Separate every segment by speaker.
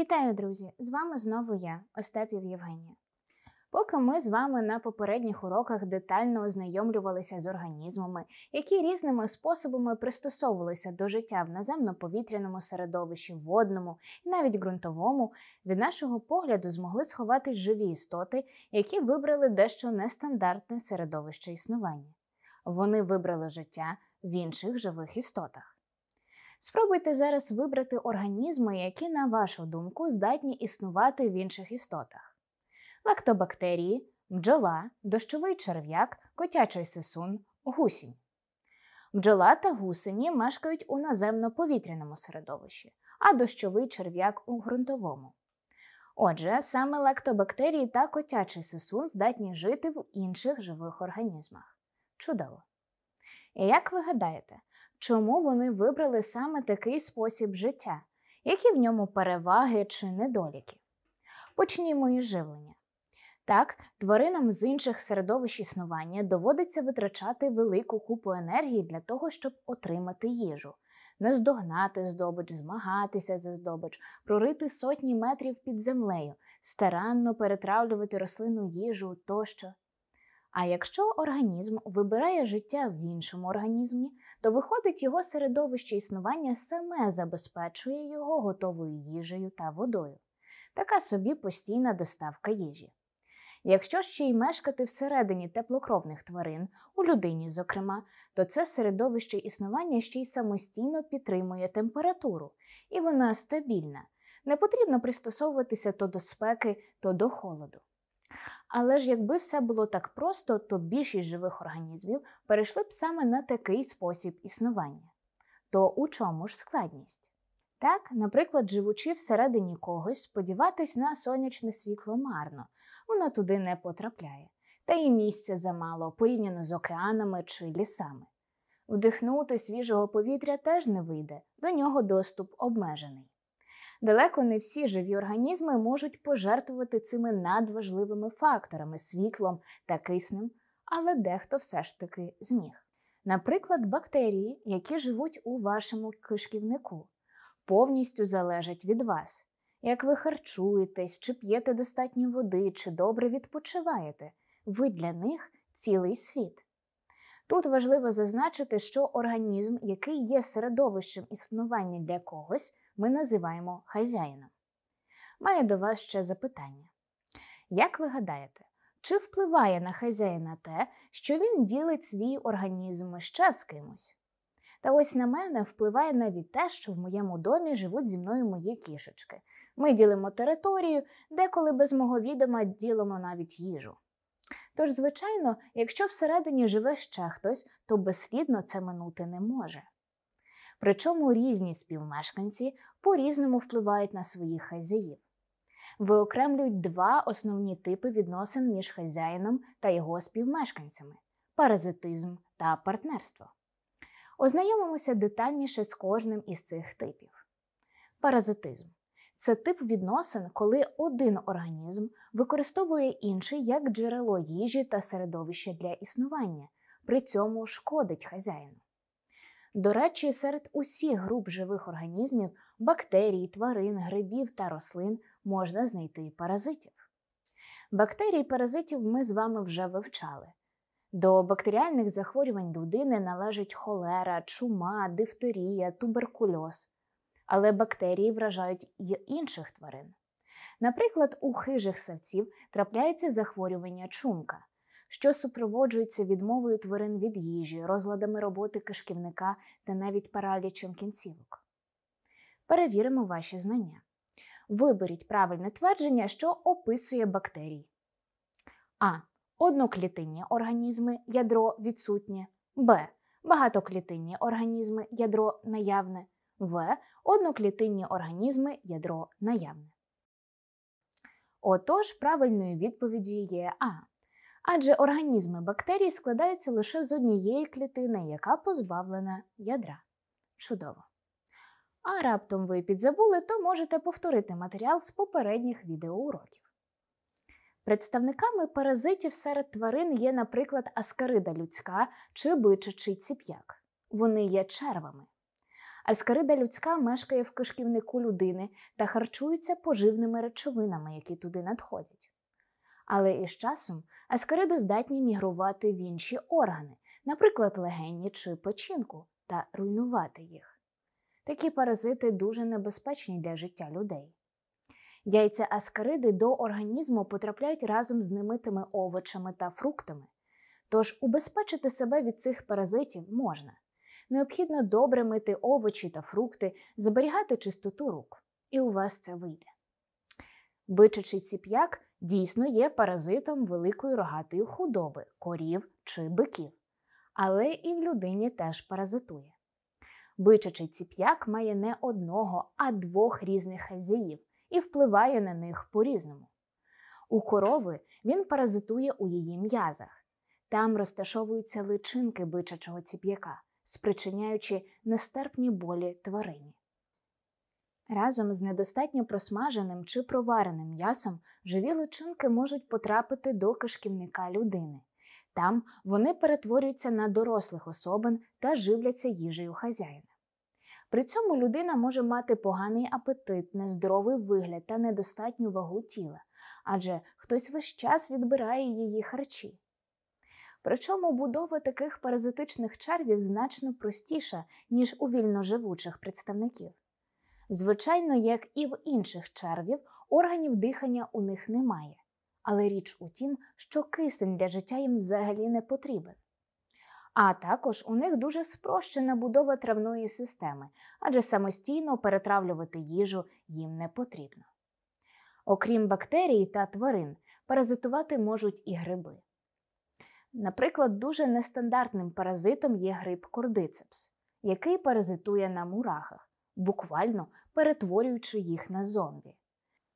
Speaker 1: Вітаю, друзі! З вами знову я, Остапів Євгенія. Поки ми з вами на попередніх уроках детально ознайомлювалися з організмами, які різними способами пристосовувалися до життя в наземно-повітряному середовищі, водному і навіть ґрунтовому, від нашого погляду змогли сховати живі істоти, які вибрали дещо нестандартне середовище існування. Вони вибрали життя в інших живих істотах. Спробуйте зараз вибрати організми, які, на вашу думку, здатні існувати в інших істотах: лактобактерії, бджола, дощовий черв'як, котячий сисун, гусінь. Бджола та гусені мешкають у наземно-повітряному середовищі, а дощовий черв'як у ґрунтовому. Отже, саме лактобактерії та котячий сисун здатні жити в інших живих організмах. Чудово! І як ви гадаєте, чому вони вибрали саме такий спосіб життя, які в ньому переваги чи недоліки. Почнімо із живлення. Так, тваринам з інших середовищ існування доводиться витрачати велику купу енергії для того, щоб отримати їжу, наздогнати здобич, змагатися за здобич, прорити сотні метрів під землею, старанно перетравлювати рослину їжу тощо. А якщо організм вибирає життя в іншому організмі, то виходить, його середовище існування саме забезпечує його готовою їжею та водою. Така собі постійна доставка їжі. Якщо ще й мешкати всередині теплокровних тварин, у людині, зокрема, то це середовище існування ще й самостійно підтримує температуру, і вона стабільна. Не потрібно пристосовуватися то до спеки, то до холоду. Але ж якби все було так просто, то більшість живих організмів перейшли б саме на такий спосіб існування. То у чому ж складність? Так, наприклад, живучи всередині когось, сподіватись на сонячне світло марно, воно туди не потрапляє, та і місця замало, порівняно з океанами чи лісами. Вдихнути свіжого повітря теж не вийде, до нього доступ обмежений. Далеко не всі живі організми можуть пожертвувати цими надважливими факторами світлом та киснем, але дехто все ж таки зміг. Наприклад, бактерії, які живуть у вашому кишківнику, повністю залежать від вас. Як ви харчуєтесь, чи п'єте достатньо води, чи добре відпочиваєте, ви для них цілий світ. Тут важливо зазначити, що організм, який є середовищем існування для когось, ми називаємо хазяїном. Маю до вас ще запитання. Як ви гадаєте, чи впливає на хазяїна те, що він ділить свій організм ще з кимось? Та ось на мене впливає навіть те, що в моєму домі живуть зі мною мої кішечки. Ми ділимо територію, деколи без мого відома ділимо навіть їжу. Тож, звичайно, якщо всередині живе ще хтось, то безслідно це минути не може. Причому різні співмешканці по-різному впливають на своїх хазяїв. Виокремлюють два основні типи відносин між хазяїном та його співмешканцями паразитизм та партнерство. Ознайомимося детальніше з кожним із цих типів. Паразитизм це тип відносин, коли один організм використовує інший як джерело їжі та середовища для існування, при цьому шкодить хазяїну. До речі, серед усіх груп живих організмів, бактерій, тварин, грибів та рослин можна знайти паразитів. Бактерій паразитів ми з вами вже вивчали. До бактеріальних захворювань людини належить холера, чума, дифтерія, туберкульоз. Але бактерії вражають й інших тварин. Наприклад, у хижих савців трапляється захворювання чумка що супроводжується відмовою тварин від їжі, розладами роботи кишківника та навіть паралічем кінцівок. Перевіримо ваші знання. Виберіть правильне твердження, що описує бактерії. А. Одноклітинні організми ядро відсутнє. Б. Багатоклітинні організми ядро наявне. В. Одноклітинні організми ядро наявне. Отож, правильною відповіді є А. Адже організми бактерій складаються лише з однієї клітини, яка позбавлена ядра. Чудово! А раптом ви підзабули, то можете повторити матеріал з попередніх відеоуроків. Представниками паразитів серед тварин є, наприклад, аскарида людська чи бичачий ціп'як. Вони є червами. Аскарида людська мешкає в кишківнику людини та харчується поживними речовинами, які туди надходять. Але із часом аскариди здатні мігрувати в інші органи, наприклад, легені чи печінку, та руйнувати їх. Такі паразити дуже небезпечні для життя людей. Яйця аскариди до організму потрапляють разом з немитими овочами та фруктами. Тож убезпечити себе від цих паразитів можна. Необхідно добре мити овочі та фрукти, зберігати чистоту рук. І у вас це вийде. Бичачий ціп'як дійсно є паразитом великої рогатої худоби, корів чи биків. Але і в людині теж паразитує. Бичачий ціп'як має не одного, а двох різних хазіїв і впливає на них по-різному. У корови він паразитує у її м'язах. Там розташовуються личинки бичачого ціп'яка, спричиняючи нестерпні болі тварині. Разом з недостатньо просмаженим чи провареним м'ясом живі личинки можуть потрапити до кишківника людини. Там вони перетворюються на дорослих особин та живляться їжею хазяїна. При цьому людина може мати поганий апетит, нездоровий вигляд та недостатню вагу тіла, адже хтось весь час відбирає її харчі. Причому будова таких паразитичних червів значно простіша, ніж у вільноживучих представників. Звичайно, як і в інших червів, органів дихання у них немає. Але річ у тім, що кисень для життя їм взагалі не потрібен. А також у них дуже спрощена будова травної системи, адже самостійно перетравлювати їжу їм не потрібно. Окрім бактерій та тварин, паразитувати можуть і гриби. Наприклад, дуже нестандартним паразитом є гриб кордицепс, який паразитує на мурахах, буквально перетворюючи їх на зомбі.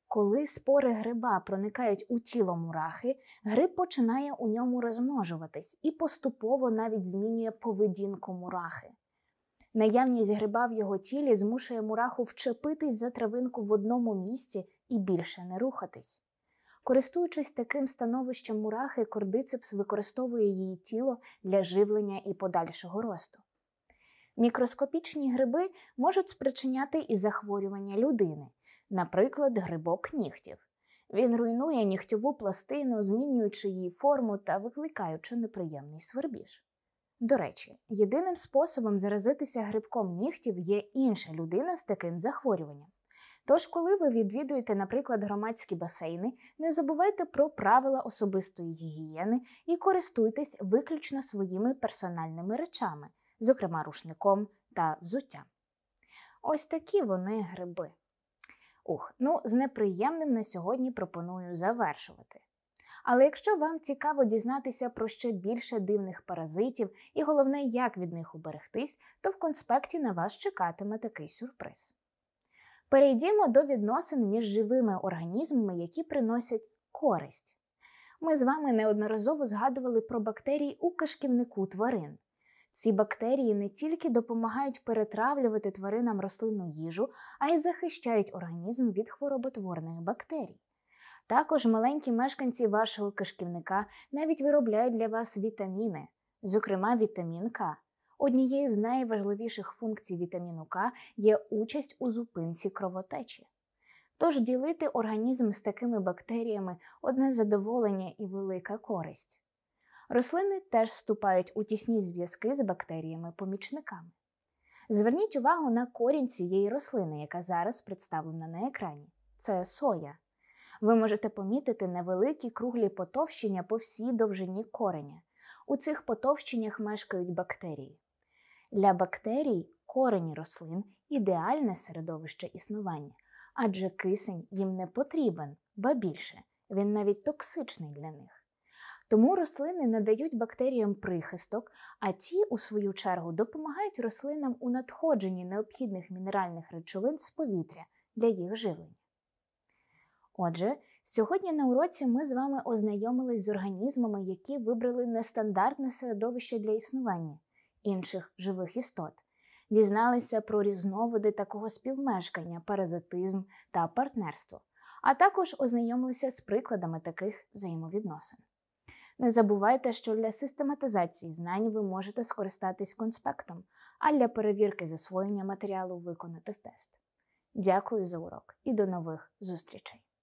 Speaker 1: Коли спори гриба проникають у тіло мурахи, гриб починає у ньому розмножуватись і поступово навіть змінює поведінку мурахи. Наявність гриба в його тілі змушує мураху вчепитись за травинку в одному місці і більше не рухатись. Користуючись таким становищем мурахи, кордицепс використовує її тіло для живлення і подальшого росту. Мікроскопічні гриби можуть спричиняти і захворювання людини, наприклад, грибок нігтів. Він руйнує нігтьову пластину, змінюючи її форму та викликаючи неприємний свербіж. До речі, єдиним способом заразитися грибком нігтів є інша людина з таким захворюванням. Тож, коли ви відвідуєте, наприклад, громадські басейни, не забувайте про правила особистої гігієни і користуйтесь виключно своїми персональними речами зокрема рушником та взуттям. Ось такі вони гриби. Ух, ну з неприємним на сьогодні пропоную завершувати. Але якщо вам цікаво дізнатися про ще більше дивних паразитів і головне, як від них уберегтись, то в конспекті на вас чекатиме такий сюрприз. Перейдімо до відносин між живими організмами, які приносять користь. Ми з вами неодноразово згадували про бактерії у кишківнику тварин. Ці бактерії не тільки допомагають перетравлювати тваринам рослинну їжу, а й захищають організм від хвороботворних бактерій. Також маленькі мешканці вашого кишківника навіть виробляють для вас вітаміни, зокрема вітамін К. Однією з найважливіших функцій вітаміну К є участь у зупинці кровотечі. Тож ділити організм з такими бактеріями одне задоволення і велика користь. Рослини теж вступають у тісні зв'язки з бактеріями-помічниками. Зверніть увагу на корінь цієї рослини, яка зараз представлена на екрані. Це соя. Ви можете помітити невеликі круглі потовщення по всій довжині кореня. У цих потовщеннях мешкають бактерії. Для бактерій корені рослин ідеальне середовище існування, адже кисень їм не потрібен, ба більше, він навіть токсичний для них. Тому рослини надають бактеріям прихисток, а ті, у свою чергу, допомагають рослинам у надходженні необхідних мінеральних речовин з повітря для їх живлення. Отже, сьогодні на уроці ми з вами ознайомились з організмами, які вибрали нестандартне середовище для існування інших живих істот, дізналися про різновиди такого співмешкання, паразитизм та партнерство, а також ознайомилися з прикладами таких взаємовідносин. Не забувайте, що для систематизації знань ви можете скористатись конспектом, а для перевірки засвоєння матеріалу виконати тест. Дякую за урок і до нових зустрічей!